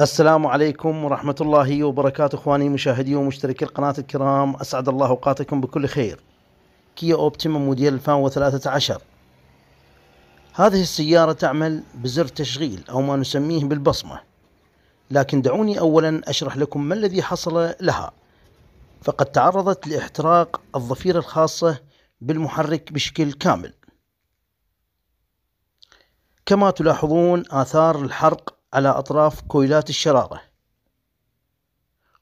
السلام عليكم ورحمة الله وبركاته اخواني مشاهدي ومشتركي القناة الكرام اسعد الله اوقاتكم بكل خير. كيا اوبتيما موديل 2013 هذه السيارة تعمل بزر تشغيل او ما نسميه بالبصمة. لكن دعوني اولا اشرح لكم ما الذي حصل لها. فقد تعرضت لاحتراق الضفيرة الخاصة بالمحرك بشكل كامل. كما تلاحظون آثار الحرق على أطراف كويلات الشرارة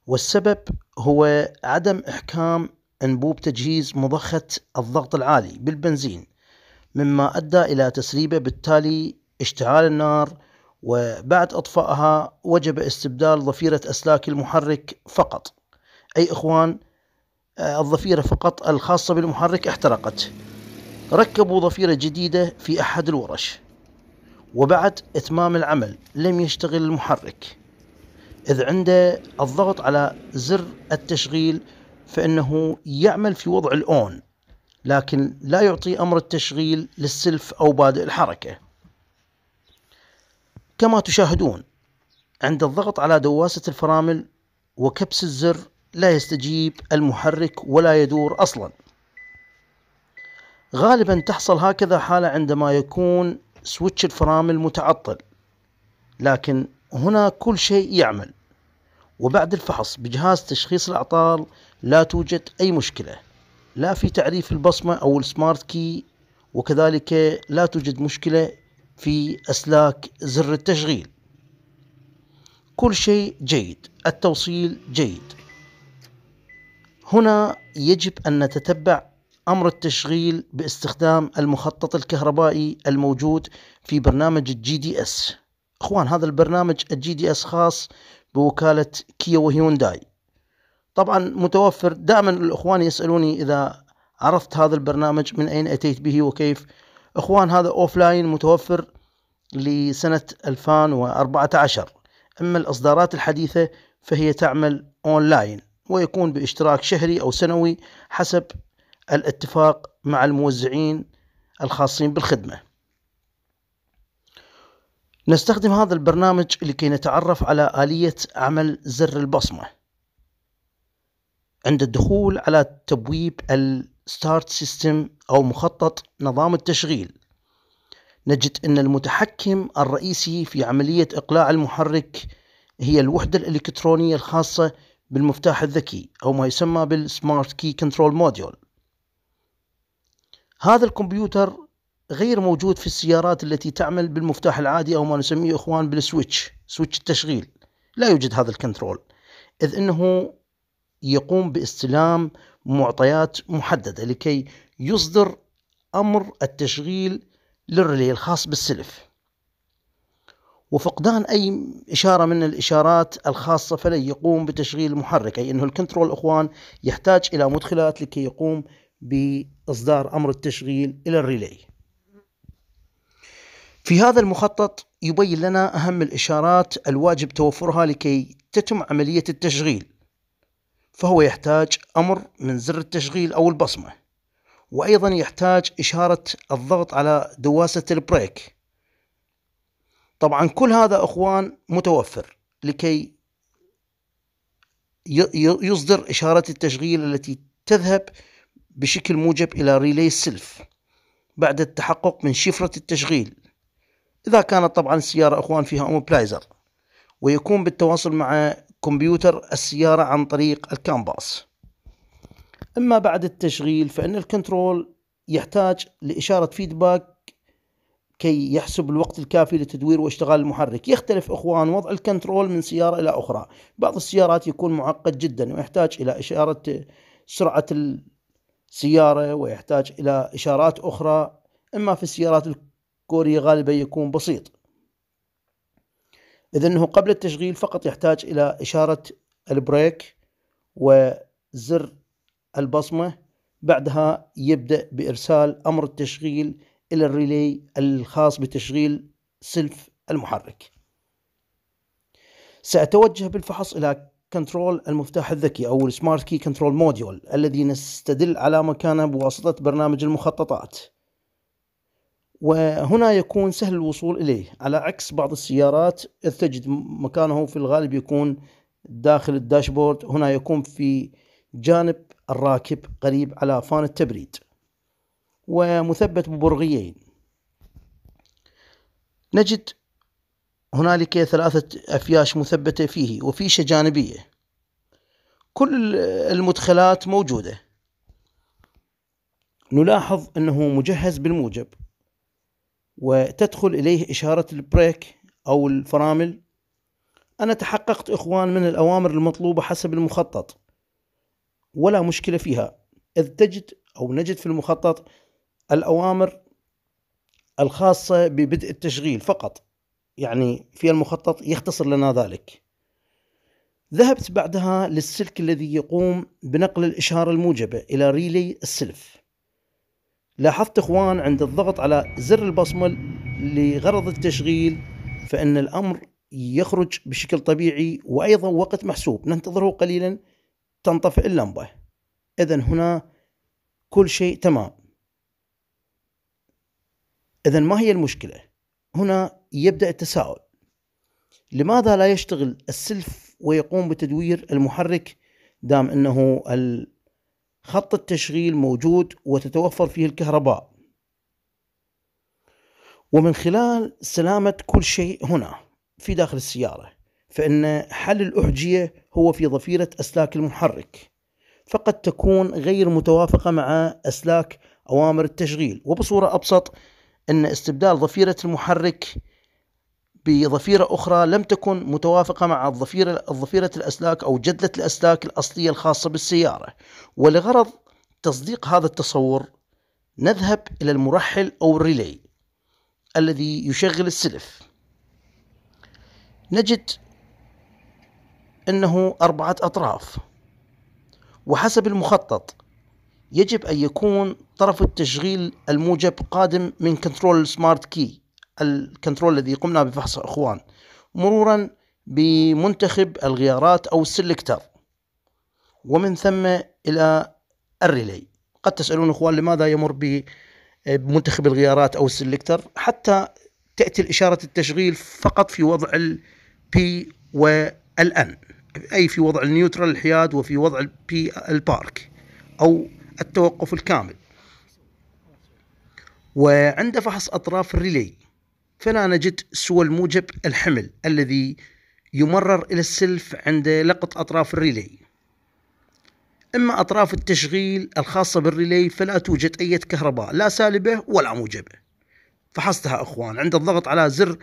والسبب هو عدم إحكام أنبوب تجهيز مضخة الضغط العالي بالبنزين مما أدى إلى تسريبه بالتالي اشتعال النار وبعد إطفائها وجب استبدال ضفيرة أسلاك المحرك فقط أي إخوان الضفيرة فقط الخاصة بالمحرك احترقت ركبوا ضفيرة جديدة في أحد الورش وبعد إتمام العمل لم يشتغل المحرك إذ عنده الضغط على زر التشغيل فإنه يعمل في وضع الأون لكن لا يعطي أمر التشغيل للسلف أو بادئ الحركة كما تشاهدون عند الضغط على دواسة الفرامل وكبس الزر لا يستجيب المحرك ولا يدور أصلا غالبا تحصل هكذا حالة عندما يكون سويتش الفرامل متعطل لكن هنا كل شيء يعمل وبعد الفحص بجهاز تشخيص الأعطال لا توجد أي مشكلة لا في تعريف البصمة أو السمارت كي وكذلك لا توجد مشكلة في أسلاك زر التشغيل كل شيء جيد التوصيل جيد هنا يجب أن نتتبع أمر التشغيل باستخدام المخطط الكهربائي الموجود في برنامج الجي دي اس اخوان هذا البرنامج الجي دي اس خاص بوكالة كيا وهيونداي طبعا متوفر دائما الاخوان يسألوني اذا عرفت هذا البرنامج من اين اتيت به وكيف اخوان هذا اوف لاين متوفر لسنة 2014 اما الاصدارات الحديثة فهي تعمل اونلاين ويكون باشتراك شهري او سنوي حسب الاتفاق مع الموزعين الخاصين بالخدمة نستخدم هذا البرنامج لكي نتعرف على آلية عمل زر البصمة عند الدخول على تبويب الستارت سيستم أو مخطط نظام التشغيل نجد أن المتحكم الرئيسي في عملية إقلاع المحرك هي الوحدة الإلكترونية الخاصة بالمفتاح الذكي أو ما يسمى بالسمارت كي كنترول موديول هذا الكمبيوتر غير موجود في السيارات التي تعمل بالمفتاح العادي أو ما نسميه إخوان بالسويتش سويتش التشغيل لا يوجد هذا الكنترول إذ أنه يقوم باستلام معطيات محددة لكي يصدر أمر التشغيل للريلي الخاص بالسلف وفقدان أي إشارة من الإشارات الخاصة فلن يقوم بتشغيل المحرك أي أنه الكنترول أخوان يحتاج إلى مدخلات لكي يقوم بإصدار أمر التشغيل إلى الريلي في هذا المخطط يبين لنا أهم الإشارات الواجب توفرها لكي تتم عملية التشغيل فهو يحتاج أمر من زر التشغيل أو البصمة وأيضا يحتاج إشارة الضغط على دواسة البريك طبعا كل هذا أخوان متوفر لكي يصدر إشارة التشغيل التي تذهب بشكل موجب إلى ريلي السلف بعد التحقق من شفرة التشغيل إذا كانت طبعا السيارة أخوان فيها أمبلايزر ويكون بالتواصل مع كمبيوتر السيارة عن طريق الكامباس أما بعد التشغيل فإن الكنترول يحتاج لإشارة فيدباك كي يحسب الوقت الكافي لتدوير واشتغال المحرك يختلف اخوان وضع الكنترول من سيارة الى اخرى بعض السيارات يكون معقد جدا ويحتاج الى اشارة سرعة سيارة ويحتاج إلى إشارات أخرى أما في السيارات الكورية غالبا يكون بسيط إذ أنه قبل التشغيل فقط يحتاج إلى إشارة البريك وزر البصمة بعدها يبدأ بإرسال أمر التشغيل إلى الريلي الخاص بتشغيل سلف المحرك سأتوجه بالفحص إلى كنترول المفتاح الذكي او السمارت كي كنترول موديول الذي نستدل على مكانه بواسطة برنامج المخططات وهنا يكون سهل الوصول إليه على عكس بعض السيارات إذ تجد مكانه في الغالب يكون داخل الداشبورد هنا يكون في جانب الراكب قريب على فان التبريد ومثبت ببرغيين نجد هنالك ثلاثة أفياش مثبتة فيه وفيشة جانبية كل المدخلات موجودة نلاحظ أنه مجهز بالموجب وتدخل إليه إشارة البريك أو الفرامل أنا تحققت إخوان من الأوامر المطلوبة حسب المخطط ولا مشكلة فيها إذ تجد أو نجد في المخطط الأوامر الخاصة ببدء التشغيل فقط يعني في المخطط يختصر لنا ذلك ذهبت بعدها للسلك الذي يقوم بنقل الإشارة الموجبة إلى ريلي السلف لاحظت إخوان عند الضغط على زر البصمة لغرض التشغيل فإن الأمر يخرج بشكل طبيعي وأيضا وقت محسوب ننتظره قليلا تنطفئ اللمبة إذا هنا كل شيء تمام إذا ما هي المشكلة؟ هنا يبدأ التساؤل لماذا لا يشتغل السلف ويقوم بتدوير المحرك دام أنه خط التشغيل موجود وتتوفر فيه الكهرباء ومن خلال سلامة كل شيء هنا في داخل السيارة فإن حل الأحجية هو في ضفيرة أسلاك المحرك فقد تكون غير متوافقة مع أسلاك أوامر التشغيل وبصورة أبسط أن استبدال ضفيرة المحرك بضفيرة أخرى لم تكن متوافقة مع الضفيرة الضفيرة الأسلاك أو جدلة الأسلاك الأصلية الخاصة بالسيارة ولغرض تصديق هذا التصور نذهب إلى المرحل أو الريلي الذي يشغل السلف نجد أنه أربعة أطراف وحسب المخطط يجب أن يكون طرف التشغيل الموجب قادم من كنترول سمارت كي الكنترول الذي قمنا بفحصه أخوان مرورا بمنتخب الغيارات أو السلكتر ومن ثم إلى الريلي قد تسألون أخوان لماذا يمر بمنتخب آه، الغيارات أو السلكتر حتى تأتي الإشارة التشغيل فقط في وضع البي والأن أي في وضع النيوترال الحياد وفي وضع البي البارك أو التوقف الكامل وعند فحص أطراف الريلي فلا نجد سوى الموجب الحمل الذي يمرر إلى السلف عند لقط أطراف الريلي أما أطراف التشغيل الخاصة بالريلي فلا توجد أي كهرباء لا سالبة ولا موجبة فحصتها أخوان عند الضغط على زر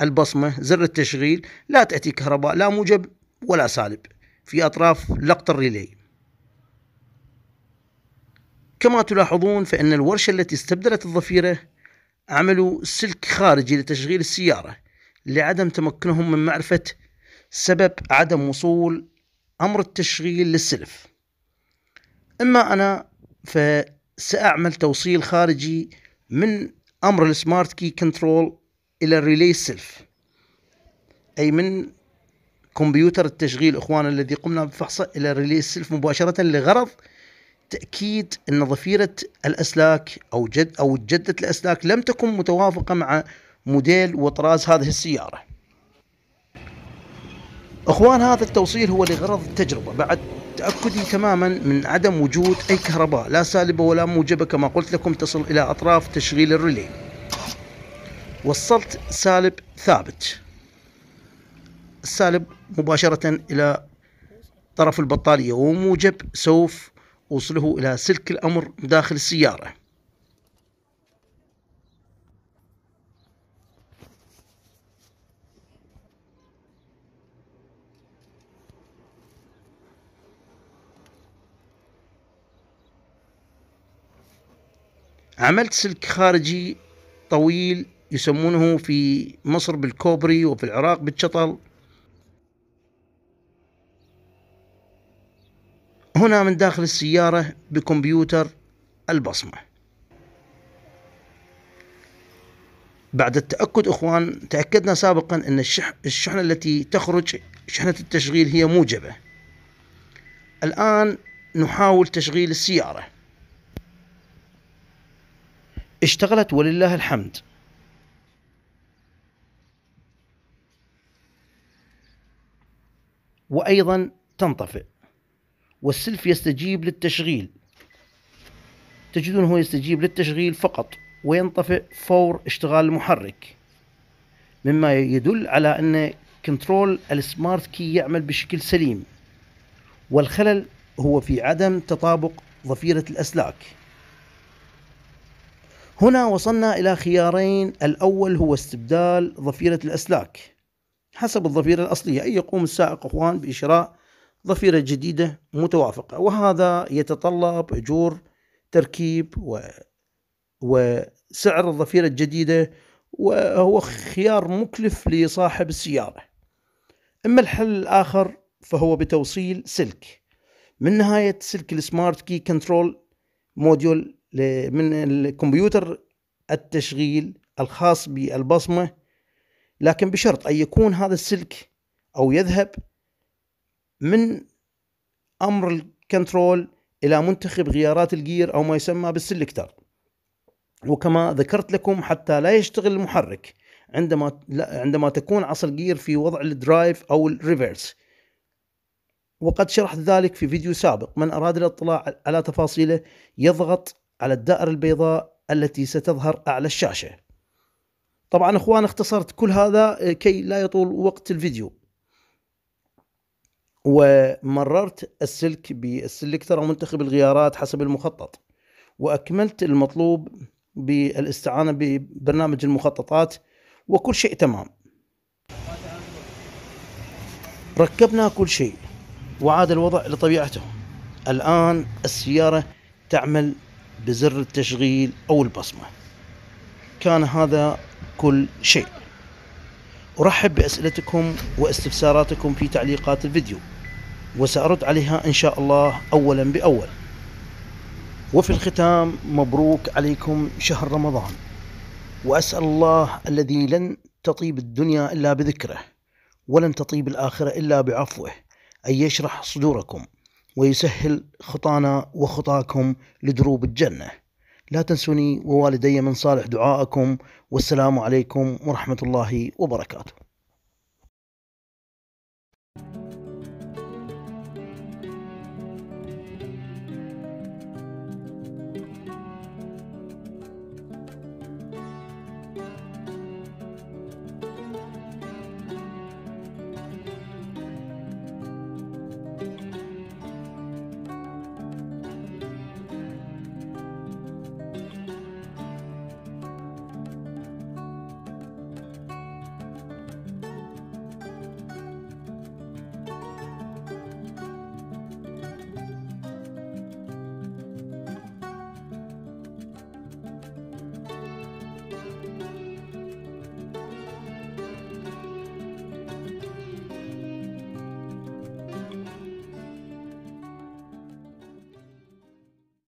البصمة زر التشغيل لا تأتي كهرباء لا موجب ولا سالب في أطراف لقط الريلي كما تلاحظون فإن الورشة التي استبدلت الضفيرة عملوا سلك خارجي لتشغيل السيارة لعدم تمكنهم من معرفة سبب عدم وصول أمر التشغيل للسلف أما أنا فسأعمل توصيل خارجي من أمر السمارت كي كنترول إلى الريلي سلف أي من كمبيوتر التشغيل إخوانا الذي قمنا بفحصه إلى الريلي سلف مباشرة لغرض تأكيد أن ضفيرة الأسلاك أو جد أو جدة الأسلاك لم تكن متوافقة مع موديل وطراز هذه السيارة. اخوان هذا التوصيل هو لغرض التجربة بعد تأكدي تماما من عدم وجود أي كهرباء لا سالبة ولا موجبة كما قلت لكم تصل إلى أطراف تشغيل الريلي وصلت سالب ثابت السالب مباشرة إلى طرف البطارية وموجب سوف وصله إلى سلك الأمر داخل السيارة عملت سلك خارجي طويل يسمونه في مصر بالكوبري وفي العراق بالشطل هنا من داخل السيارة بكمبيوتر البصمة بعد التأكد أخوان تأكدنا سابقا أن الشحنة التي تخرج شحنة التشغيل هي موجبة الآن نحاول تشغيل السيارة اشتغلت ولله الحمد وأيضا تنطفئ والسلف يستجيب للتشغيل تجدون هو يستجيب للتشغيل فقط وينطفئ فور اشتغال المحرك مما يدل على أن كنترول السمارت كي يعمل بشكل سليم والخلل هو في عدم تطابق ضفيرة الأسلاك هنا وصلنا إلى خيارين الأول هو استبدال ضفيرة الأسلاك حسب الضفيرة الأصلية أي يقوم السائق أخوان بشراء ضفيرة جديدة متوافقة وهذا يتطلب أجور تركيب و... وسعر الضفيرة الجديدة وهو خيار مكلف لصاحب السيارة أما الحل الآخر فهو بتوصيل سلك من نهاية سلك السمارت كي كنترول موديول من الكمبيوتر التشغيل الخاص بالبصمة لكن بشرط أن يكون هذا السلك أو يذهب من امر الكنترول الى منتخب غيارات الجير او ما يسمى بالسلكتر وكما ذكرت لكم حتى لا يشتغل المحرك عندما عندما تكون عصا الجير في وضع الدرايف او الريفرس وقد شرحت ذلك في فيديو سابق من اراد الاطلاع على تفاصيله يضغط على الدائره البيضاء التي ستظهر اعلى الشاشه طبعا اخوان اختصرت كل هذا آه، كي لا يطول وقت الفيديو ومررت السلك بالسلكتر ومنتخب منتخب الغيارات حسب المخطط وأكملت المطلوب بالاستعانة ببرنامج المخططات وكل شيء تمام ركبنا كل شيء وعاد الوضع لطبيعته الآن السيارة تعمل بزر التشغيل أو البصمة كان هذا كل شيء أرحب بأسئلتكم واستفساراتكم في تعليقات الفيديو وسأرد عليها إن شاء الله أولا بأول وفي الختام مبروك عليكم شهر رمضان وأسأل الله الذي لن تطيب الدنيا إلا بذكره ولن تطيب الآخرة إلا بعفوه أن يشرح صدوركم ويسهل خطانا وخطاكم لدروب الجنة لا تنسوني ووالدي من صالح دعائكم والسلام عليكم ورحمة الله وبركاته